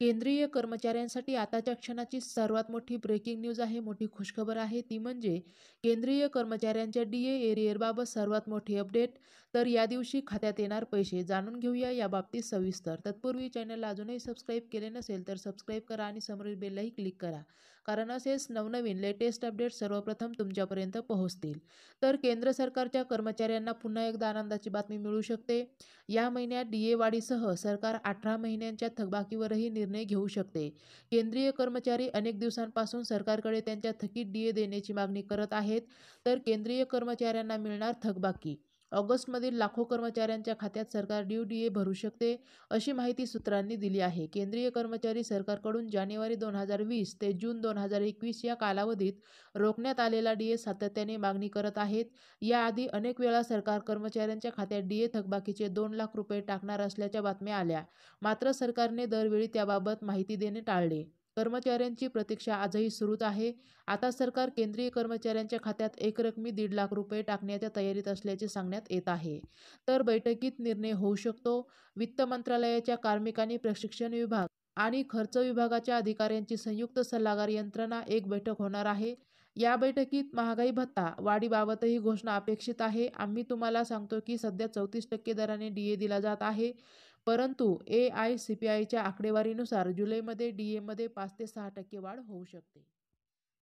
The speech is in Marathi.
केंद्रीय कर्मचाऱ्यांसाठी आताच्या क्षणाची सर्वात मोठी ब्रेकिंग न्यूज आहे मोठी खुशखबर आहे ती म्हणजे केंद्रीय कर्मचाऱ्यांच्या डी ए एरियरबाबत सर्वात मोठी अपडेट तर या दिवशी खात्यात येणार पैसे जाणून घेऊया याबाबतीत सविस्तर तत्पूर्वी चॅनलला अजूनही सबस्क्राईब केले नसेल तर सबस्क्राईब करा आणि समोरील बेललाही क्लिक करा कारण असेच नवनवीन लेटेस्ट अपडेट सर्वप्रथम तुमच्यापर्यंत पोहोचतील तर केंद्र सरकारच्या कर्मचाऱ्यांना पुन्हा एकदा आनंदाची बातमी मिळू शकते या महिन्यात डी ए वाढीसह सरकार अठरा महिन्यांच्या थकबाकीवरही निर्णय निर्णय घेऊ शकते केंद्रीय कर्मचारी अनेक दिवसांपासून सरकारकडे त्यांच्या थकीत डीए देण्याची मागणी करत आहेत तर केंद्रीय कर्मचाऱ्यांना मिळणार थकबाकी ऑगस्टमधील लाखो कर्मचाऱ्यांच्या खात्यात सरकार ड्यू डी ए भरू शकते अशी माहिती सूत्रांनी दिली आहे केंद्रीय कर्मचारी सरकारकडून जानेवारी दोन हजार वीस ते जून दोन हजार एकवीस या कालावधीत रोखण्यात आलेला डी ए सातत्याने मागणी करत आहेत याआधी अनेक वेळा सरकार कर्मचाऱ्यांच्या खात्यात डी ए थकबाकीचे दोन लाख रुपये टाकणार असल्याच्या बातम्या आल्या मात्र सरकारने दरवेळी त्याबाबत माहिती देणे टाळले कर्मचाऱ्यांची प्रतीक्षा आजही सुरूच आहे आता सरकार केंद्रीय कर्मचाऱ्यांच्या खात्यात एकरकमी दीड लाख रुपये टाकण्याच्या तयारीत असल्याचे सांगण्यात येत आहे तर बैठकीत निर्णय होऊ शकतो वित्त मंत्रालयाच्या कार्मिकांनी प्रशिक्षण विभाग आणि खर्च विभागाच्या अधिकाऱ्यांची संयुक्त सल्लागार यंत्रणा एक बैठक होणार आहे या बैठकीत महागाई भत्ता वाढीबाबतही घोषणा अपेक्षित आहे आम्ही तुम्हाला सांगतो की सध्या चौतीस टक्के दराने डी दिला जात आहे परंतु ए आय सी पी आयच्या आकडेवारीनुसार जुलैमध्ये डी एमध्ये पाच ते सहा टक्के वाढ होऊ शकते